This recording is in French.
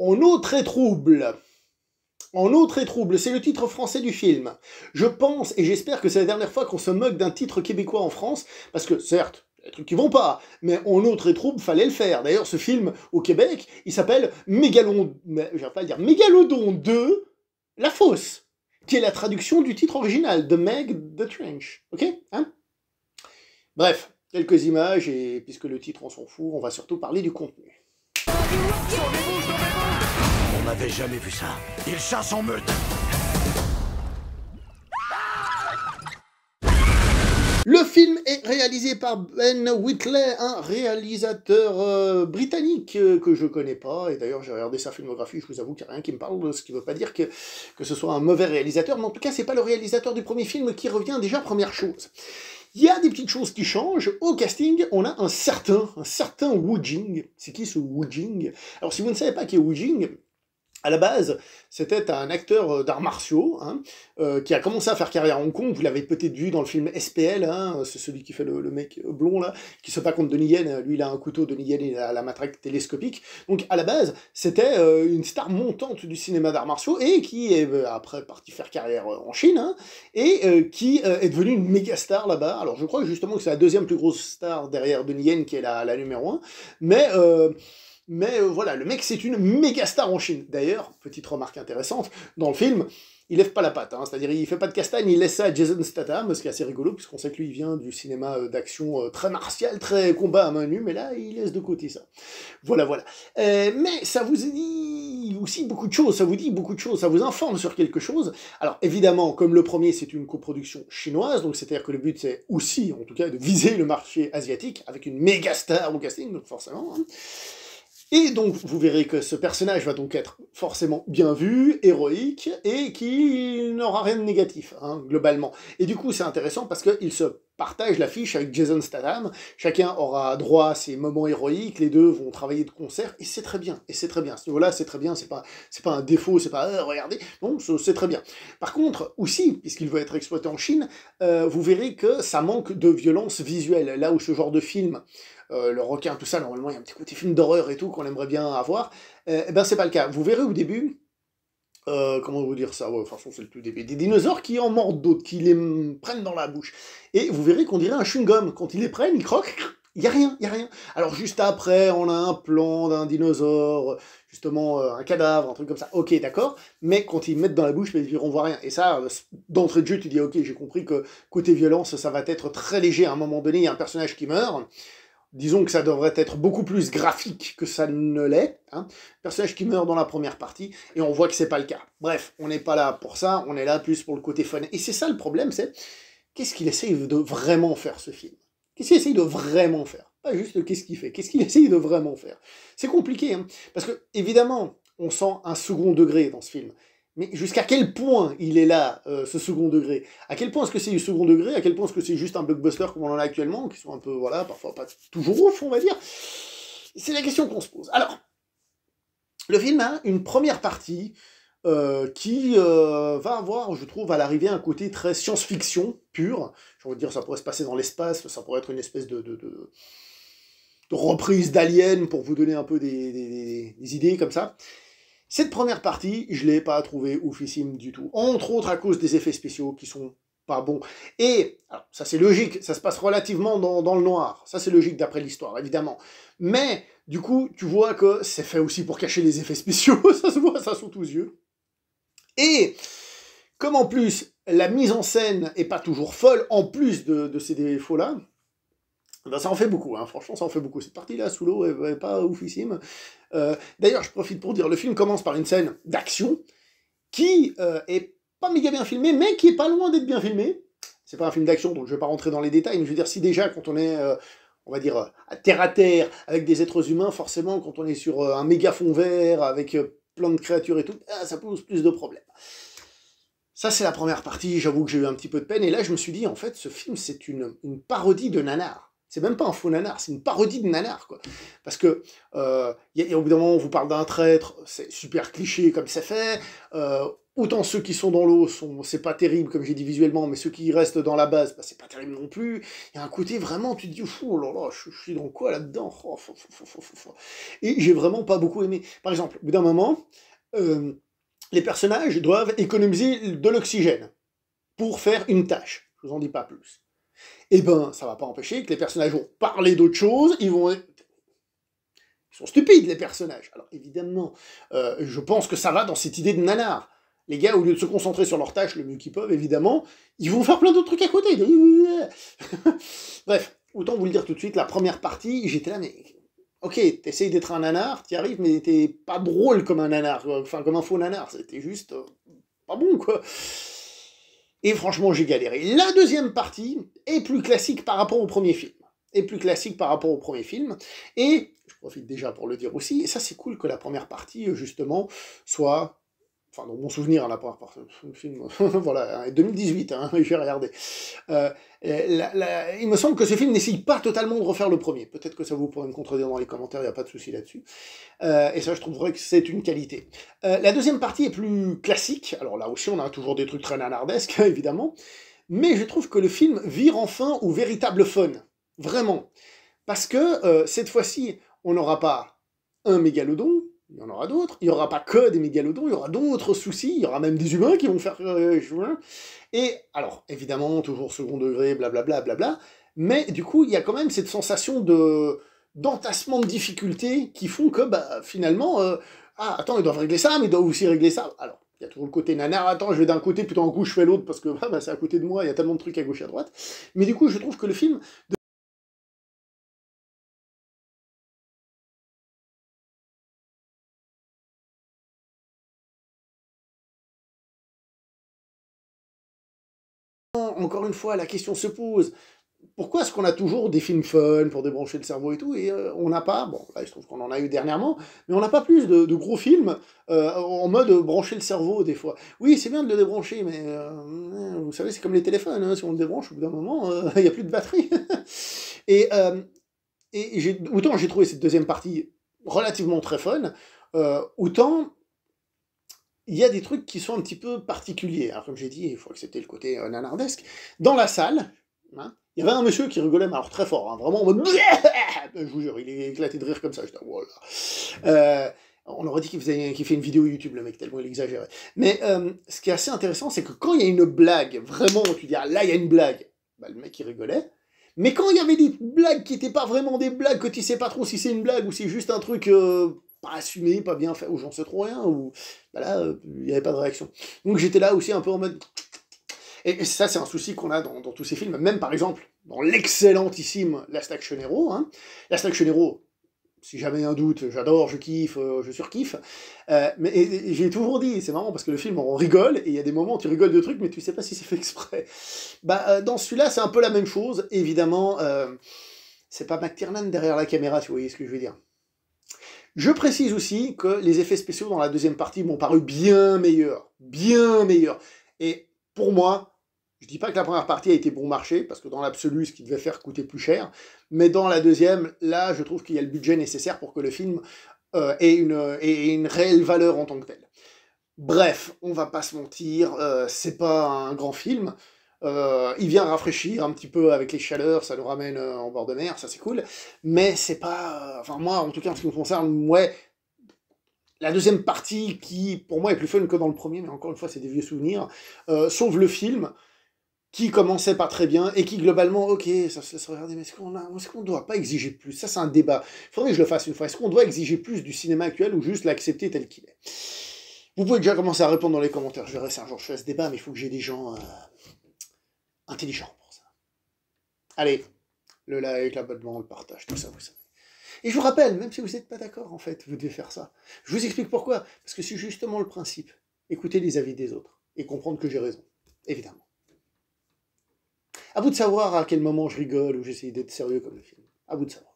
En Autre trouble. En autre trouble, c'est le titre français du film. Je pense et j'espère que c'est la dernière fois qu'on se moque d'un titre québécois en France, parce que certes, des trucs qui vont pas, mais en Autre et trouble, fallait le faire. D'ailleurs, ce film au Québec, il s'appelle Mégalon, pas dire, Mégalodon 2, La Fosse, qui est la traduction du titre original de Meg the Trench. Ok hein Bref, quelques images et puisque le titre on s'en fout, on va surtout parler du contenu. On n'avait jamais vu ça. Il chasse en meute Le film est réalisé par Ben Whitley, un réalisateur euh, britannique euh, que je connais pas. Et d'ailleurs, j'ai regardé sa filmographie, je vous avoue qu'il n'y a rien qui me parle, ce qui ne veut pas dire que, ce soit un mauvais réalisateur. Mais en tout cas, c'est pas le réalisateur du premier film qui revient déjà, première chose. Il y a des petites choses qui changent. Au casting, on a un certain, un certain Wu Jing. C'est qui ce Wu Alors, si vous ne savez pas qui est Wu à la base, c'était un acteur euh, d'arts martiaux hein, euh, qui a commencé à faire carrière à Hong Kong. Vous l'avez peut-être vu dans le film SPL, hein, c'est celui qui fait le, mec blond là, qui se bat contre Denis Yen. Lui, il a un couteau, Denis Yen, il a la matraque télescopique. Donc à la base, c'était euh, une star montante du cinéma d'arts martiaux et qui est après parti faire carrière en Chine hein, et qui est devenue une méga star là-bas. Alors je crois justement que c'est la deuxième plus grosse star derrière Denis Yen qui est la, la numéro 1. Mais mais euh, voilà, le mec, c'est une méga star en Chine. D'ailleurs, petite remarque intéressante, dans le film, il lève pas la patte, hein. c'est-à-dire il fait pas de castagne, il laisse ça à Jason Statham, ce qui est assez rigolo, puisqu'on sait que lui, il vient du cinéma euh, d'action euh, très martial, très combat à main nue, mais là, il laisse de côté ça. Voilà, voilà. mais ça vous dit aussi beaucoup de choses, ça vous dit beaucoup de choses, ça vous informe sur quelque chose. Alors, évidemment, comme le premier, c'est une coproduction chinoise, donc c'est-à-dire que le but, c'est aussi, en tout cas, de viser le marché asiatique, avec une méga star au casting, donc forcément. Hein. Et donc, vous verrez que ce personnage va donc être forcément bien vu, héroïque, et qu'il n'aura rien de négatif, hein, globalement. Et du coup, c'est intéressant parce qu'il se partage l'affiche avec Jason Statham. Chacun aura droit à ses moments héroïques, les deux vont travailler de concert, et c'est très bien, et c'est très bien. ce niveau-là, c'est très bien, c'est pas, c'est pas un défaut, c'est pas euh, regardez, non, c'est très bien. Par contre, aussi, puisqu'il veut être exploité en Chine, euh, vous verrez que ça manque de violence visuelle. Là où ce genre de film, euh, le requin, tout ça, normalement, il y a un petit côté film d'horreur et tout qu'on aimerait bien avoir, eh ben c'est pas le cas. Vous verrez au début, euh, comment vous dire ça ouais, façon, c'est le plus des, des dinosaures qui en mordent d'autres, qui les prennent dans la bouche. Et vous verrez qu'on dirait un chewing-gum. Quand ils les prennent, ils croquent, il n'y a rien, il n'y a rien. Alors juste après, on a un plan d'un dinosaure, justement euh, un cadavre, un truc comme ça. Ok, d'accord. Mais quand ils mettent dans la bouche, ils ne voit rien. Et ça, euh, d'entrée de jeu, tu dis ok, j'ai compris que côté violence, ça va être très léger à un moment donné. Il y a un personnage qui meurt disons que ça devrait être beaucoup plus graphique que ça ne l'est. Hein. Personnage qui meurt dans la première partie, et on voit que c'est pas le cas. Bref, on n'est pas là pour ça, on est là plus pour le côté fun. Et c'est ça le problème, c'est qu'est-ce qu'il essaye de vraiment faire ce film Qu'est-ce qu'il essaye de vraiment faire Pas juste qu'est-ce qu'il fait, qu'est-ce qu'il essaye de vraiment faire C'est compliqué, hein, parce que évidemment, on sent un second degré dans ce film. Mais jusqu'à quel point il est là, euh, ce second degré À quel point est-ce que c'est du second degré À quel point est-ce que c'est juste un blockbuster comme on en a actuellement, qui sont un peu, voilà, parfois pas toujours ouf, on va dire C'est la question qu'on se pose. Alors, le film a une première partie euh, qui euh, va avoir, je trouve, à l'arrivée, un côté très science-fiction pur. Je veux dire, ça pourrait se passer dans l'espace, ça pourrait être une espèce de, de, de, reprise d'Alien, pour vous donner un peu des, des, des idées comme ça. Cette première partie, je ne l'ai pas trouvée oufissime du tout. Entre autres à cause des effets spéciaux qui sont pas bons. Et, ça c'est logique, ça se passe relativement dans, le noir. Ça c'est logique d'après l'histoire, évidemment. Mais, du coup, tu vois que c'est fait aussi pour cacher les effets spéciaux. ça se voit, ça sous tous yeux. Et, comme en plus, la mise en scène est pas toujours folle, en plus de ces défauts-là, ben, ça en fait beaucoup, hein. franchement, ça en fait beaucoup. Cette partie-là, sous l'eau, elle pas oufissime. Euh, d'ailleurs, je profite pour dire, le film commence par une scène d'action qui euh, est pas méga bien filmée, mais qui est pas loin d'être bien filmée. C'est pas un film d'action, donc je vais pas rentrer dans les détails, mais je veux dire, si déjà, quand on est, euh, on va dire, à terre à terre, avec des êtres humains, forcément, quand on est sur un méga fond vert, avec plein de créatures et tout, ah, ça pose plus de problèmes. Ça, c'est la première partie, j'avoue que j'ai eu un petit peu de peine, et là, je me suis dit, en fait, ce film, c'est une parodie de nanar c'est même pas un faux nanar, c'est une parodie de nanar, quoi. Parce que, euh, bout d'un moment, on vous parle d'un traître, c'est super cliché comme ça fait. Euh, autant ceux qui sont dans l'eau, sont, c'est pas terrible, comme j'ai dit visuellement, mais ceux qui restent dans la base, bah, c'est pas terrible non plus. Il y a un côté vraiment, tu te dis, oh là là, je, suis dans quoi là-dedans oh, Et j'ai vraiment pas beaucoup aimé. Par exemple, au bout d'un moment, euh, les personnages doivent économiser de l'oxygène pour faire une tâche. Je vous en dis pas plus eh ben, ça va pas empêcher que les personnages vont parler d'autre chose, ils vont... Ils sont stupides, les personnages. Alors, évidemment, euh, je pense que ça va dans cette idée de nanar. Les gars, au lieu de se concentrer sur leur tâche le mieux qu'ils peuvent, évidemment, ils vont faire plein d'autres trucs à côté. Bref, autant vous le dire tout de suite, la première partie, j'étais là, mais... Ok, t'essayes d'être un nanar, t'y arrives, mais t'es pas drôle comme un nanar, enfin, comme un faux nanar, c'était juste... Euh, pas bon, quoi et franchement, j'ai galéré. La deuxième partie est plus classique par rapport au premier film. Est plus classique par rapport au premier film. Et, je profite déjà pour le dire aussi, et ça c'est cool que la première partie, justement, soit mon souvenir à la première partie film, voilà, 2018, hein, je hein, j'ai regardé. Euh, il me semble que ce film n'essaye pas totalement de refaire le premier. Peut-être que ça vous pourrez me contredire dans les commentaires, il n'y a pas de souci là-dessus. Euh, et ça, je trouverais que c'est une qualité. Euh, la deuxième partie est plus classique. Alors là aussi, on a toujours des trucs très nanardesques, évidemment. Mais je trouve que le film vire enfin au véritable fun. Vraiment. Parce que cette fois-ci, on n'aura pas un mégalodon, il y en aura d'autres. Il n'y aura pas que des mégalodons, il y aura d'autres soucis, il y aura même des humains qui vont faire... Euh, et alors, évidemment, toujours second degré, blablabla, bla, mais du coup, il y a quand même cette sensation de d'entassement de difficultés qui font que, bah, finalement, euh, ah, attends, ils doivent régler ça, mais ils doivent aussi régler ça. Alors, il y a toujours le côté nanar, attends, je vais d'un côté, plutôt en coup, je fais l'autre, parce que ah, bah, c'est à côté de moi, il y a tellement de trucs à gauche et à droite. Mais du coup, je trouve que le film... encore une fois, la question se pose. Pourquoi est-ce qu'on a toujours des films fun pour débrancher le cerveau et tout, et euh, on n'a pas, bon, là, je trouve qu'on en a eu dernièrement, mais on n'a pas plus de, gros films euh, en mode brancher le cerveau, des fois. Oui, c'est bien de le débrancher, mais euh, vous savez, c'est comme les téléphones, hein, si on le débranche, au bout d'un moment, il n'y a plus de batterie. et et autant j'ai trouvé cette deuxième partie relativement très fun, autant il y a des trucs qui sont un petit peu particuliers. Alors, comme j'ai dit, il faut accepter le côté euh, nanardesque. Dans la salle, hein, il y avait un monsieur qui rigolait, mais alors très fort, hein, vraiment en mode. Je vous jure, il est éclaté de rire comme ça. voilà. Euh, on aurait dit qu'il qu'il fait une vidéo YouTube, le mec, tellement il exagérait. Mais euh, ce qui est assez intéressant, c'est que quand il y a une blague, vraiment, tu dis, ah, là, il y a une blague, bah, le mec, il rigolait. Mais quand il y avait des blagues qui n'étaient pas vraiment des blagues, que tu sais pas trop si c'est une blague ou si c'est juste un truc pas assumé, pas bien fait, ou j'en sais trop rien, ou bah euh, il n'y avait pas de réaction. Donc j'étais là aussi un peu en mode. Et, ça, c'est un souci qu'on a dans, tous ces films, même par exemple dans l'excellentissime Last Action Hero. Hein. Last Action Hero, si jamais un doute, j'adore, je kiffe, euh, je surkiffe. Euh, mais j'ai toujours dit, c'est marrant parce que le film, on rigole, et il y a des moments où tu rigoles de trucs, mais tu sais pas si c'est fait exprès. Bah, dans celui-là, c'est un peu la même chose. Évidemment, c'est pas McTiernan derrière la caméra, si vous voyez ce que je veux dire. Je précise aussi que les effets spéciaux dans la deuxième partie m'ont paru bien meilleurs, bien meilleurs. Et pour moi, je dis pas que la première partie a été bon marché, parce que dans l'absolu, ce qui devait faire coûter plus cher, mais dans la deuxième, là, je trouve qu'il y a le budget nécessaire pour que le film euh, ait, une, une, réelle valeur en tant que tel. Bref, on va pas se mentir, euh, c'est pas un grand film, euh, il vient rafraîchir un petit peu avec les chaleurs, ça nous ramène euh, en bord de mer, ça c'est cool. Mais c'est pas. Euh, enfin, moi, en tout cas, en ce qui me concerne, ouais. La deuxième partie qui, pour moi, est plus fun que dans le premier, mais encore une fois, c'est des vieux souvenirs, euh, sauve le film qui commençait pas très bien et qui globalement, ok, ça se laisse regarder, mais est-ce qu'on doit pas exiger plus Ça, c'est un débat. Il faudrait que je le fasse une fois. Est-ce qu'on doit exiger plus du cinéma actuel ou juste l'accepter tel qu'il est Vous pouvez déjà commencer à répondre dans les commentaires. Je verrai si un jour je fais ce débat, mais il faut que j'ai des gens intelligent pour ça. Allez, le like, l'abonnement, le partage, tout ça, vous savez. Et je vous rappelle, même si vous n'êtes pas d'accord, en fait, vous devez faire ça. Je vous explique pourquoi. Parce que c'est justement le principe. Écouter les avis des autres et comprendre que j'ai raison, évidemment. À vous de savoir à quel moment je rigole ou j'essaye d'être sérieux comme le film. À vous de savoir.